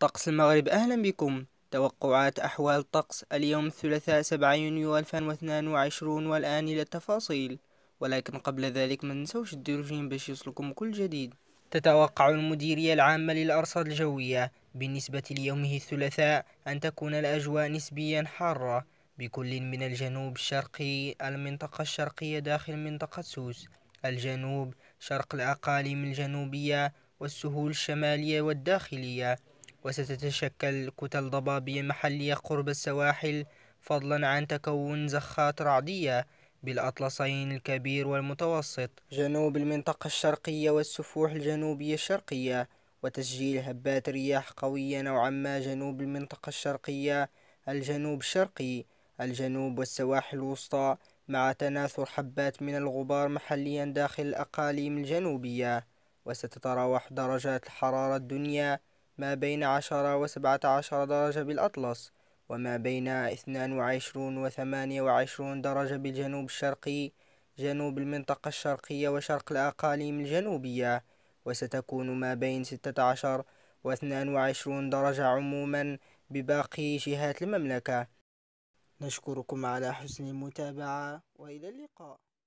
طقس المغرب أهلا بكم توقعات أحوال الطقس اليوم الثلاثاء 7 يونيو 2022 والآن إلى التفاصيل ولكن قبل ذلك ما ننسوش الدروجين باش يوصلكم كل جديد تتوقع المديرية العامة للأرصاد الجوية بالنسبة ليومه الثلاثاء أن تكون الأجواء نسبيا حارة بكل من الجنوب الشرقي المنطقة الشرقية داخل منطقة سوس الجنوب شرق الأقاليم الجنوبية والسهول الشمالية والداخلية وستتشكل كتل ضبابية محلية قرب السواحل فضلا عن تكون زخات رعدية بالأطلسين الكبير والمتوسط جنوب المنطقة الشرقية والسفوح الجنوبية الشرقية وتسجيل هبات رياح قوية نوعا ما جنوب المنطقة الشرقية الجنوب الشرقي الجنوب والسواحل الوسطى مع تناثر حبات من الغبار محليا داخل الأقاليم الجنوبية وستتراوح درجات الحرارة الدنيا ما بين عشرة وسبعة عشر درجة بالأطلس وما بين 22 وعشرون وثمانية وعشرون درجة بالجنوب الشرقي جنوب المنطقة الشرقية وشرق الأقاليم الجنوبية وستكون ما بين ستة عشر 22 وعشرون درجة عموما بباقي جهات المملكة نشكركم على حسن المتابعة وإلى اللقاء